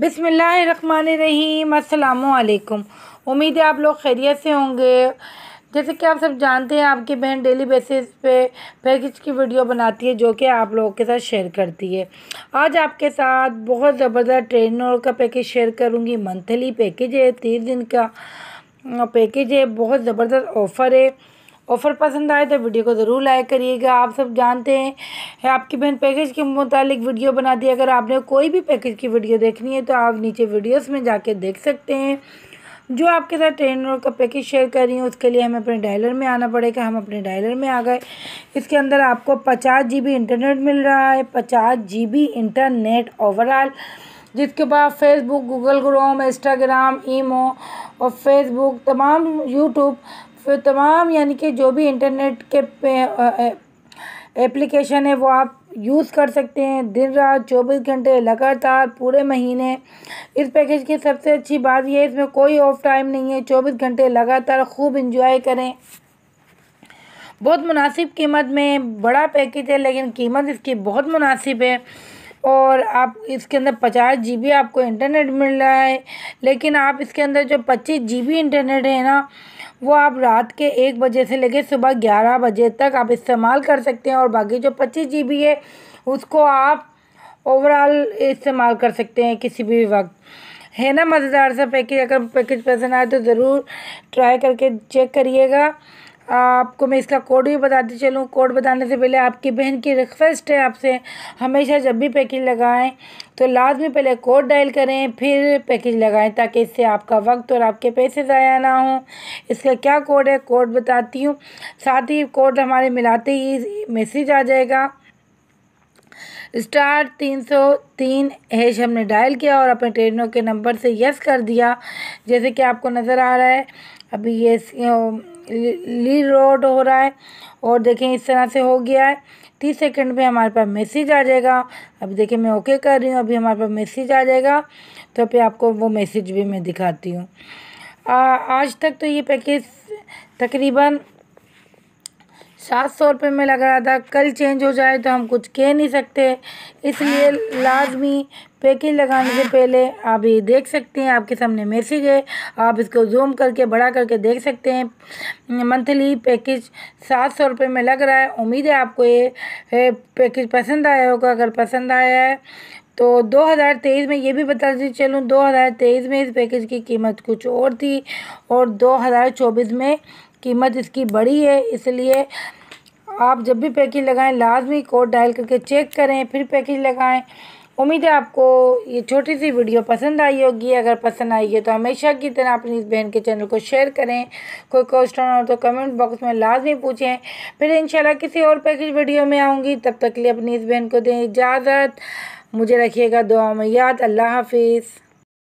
बिसमीम अल्लाम उम्मीद है आप लोग खैरियत से होंगे जैसे कि आप सब जानते हैं आपकी बहन डेली बेसिस पे पैकेज की वीडियो बनाती है जो कि आप लोगों के साथ शेयर करती है आज आपके साथ बहुत ज़बरदस्त ट्रेनों का पैकेज शेयर करूँगी मंथली पैकेज है तीस दिन का पैकेज है बहुत ज़बरदस्त ऑफ़र है ऑफ़र पसंद आए तो वीडियो को ज़रूर लाइक करिएगा आप सब जानते हैं आपकी बहन पैकेज के मुतालिक वीडियो बनाती है अगर आपने कोई भी पैकेज की वीडियो देखनी है तो आप नीचे वीडियोस में जाके देख सकते हैं जो आपके साथ ट्रेनरों का पैकेज शेयर कर रही हूँ उसके लिए हमें अपने डायलर में आना पड़ेगा हम अपने डायलर में आ गए इसके अंदर आपको पचास जी इंटरनेट मिल रहा है पचास जी इंटरनेट ओवरऑल जिसके बाद Facebook Google Chrome Instagram imo और फेसबुक तमाम यूट्यूब फिर तमाम यानी कि जो भी इंटरनेट के एप्लीकेशन है वो आप यूज़ कर सकते हैं दिन रात चौबीस घंटे लगातार पूरे महीने इस पैकेज की सबसे अच्छी बात यह है इसमें कोई ऑफ टाइम नहीं है चौबीस घंटे लगातार खूब इंजॉय करें बहुत मुनासिब कीमत में बड़ा पैकेज है लेकिन कीमत इसकी बहुत मुनासिब है और आप इसके अंदर पचास जी आपको इंटरनेट मिल रहा है लेकिन आप इसके अंदर जो पच्चीस जी इंटरनेट है ना वो आप रात के एक बजे से लेकर सुबह ग्यारह बजे तक आप इस्तेमाल कर सकते हैं और बाकी जो पच्चीस जी है उसको आप ओवरऑल इस्तेमाल कर सकते हैं किसी भी वक्त है ना मज़ेदार सा पैकेज अगर पैकेज पसंद आए तो ज़रूर ट्राई करके चेक करिएगा आपको मैं इसका कोड भी बताती चलूँ कोड बताने से पहले आपकी बहन की रिक्वेस्ट है आपसे हमेशा जब भी पैकेज लगाएं तो लाजमी पहले कोड डायल करें फिर पैकेज लगाएं ताकि इससे आपका वक्त और आपके पैसे ज़ाया ना हो इसका क्या कोड है कोड बताती हूँ साथ ही कोड हमारे मिलाते ही मैसेज आ जाएगा स्टार तीन सौ तीन हैश हमने डायल किया और अपने ट्रेनों के नंबर से यस कर दिया जैसे कि आपको नज़र आ रहा है अभी ये ली रोड हो रहा है और देखें इस तरह से हो गया है तीस सेकंड में हमारे पास मैसेज आ जाएगा अभी देखें मैं ओके कर रही हूँ अभी हमारे पास मैसेज आ जाएगा तो फिर आपको वो मैसेज भी मैं दिखाती हूँ आज तक तो ये पैकेज तकरीबन सात सौ रुपये में लग रहा था कल चेंज हो जाए तो हम कुछ कह नहीं सकते इसलिए लाजमी पैकेज लगाने से पहले आप ये देख सकते हैं आपके सामने मैसेज है आप इसको जूम करके बड़ा करके देख सकते हैं मंथली पैकेज सात सौ रुपये में लग रहा है उम्मीद है आपको ये पैकेज पसंद आया होगा अगर पसंद आया है तो 2023 में ये भी बता दी चलूँ 2023 में इस पैकेज की कीमत कुछ और थी और 2024 में कीमत इसकी बड़ी है इसलिए आप जब भी पैकेज लगाएं लाजमी कोड डायल करके चेक करें फिर पैकेज लगाएं उम्मीद है आपको ये छोटी सी वीडियो पसंद आई होगी अगर पसंद आई है तो हमेशा की तरह अपनी इस बहन के चैनल को शेयर करें कोई क्वेश्चन हो तो कमेंट बॉक्स में लाजमी पूछें फिर इंशाल्लाह किसी और पैकेज वीडियो में आऊँगी तब तक के लिए अपनी इस बहन को दें इजाज़त मुझे रखिएगा दुआ में याद अल्लाह हाफिज़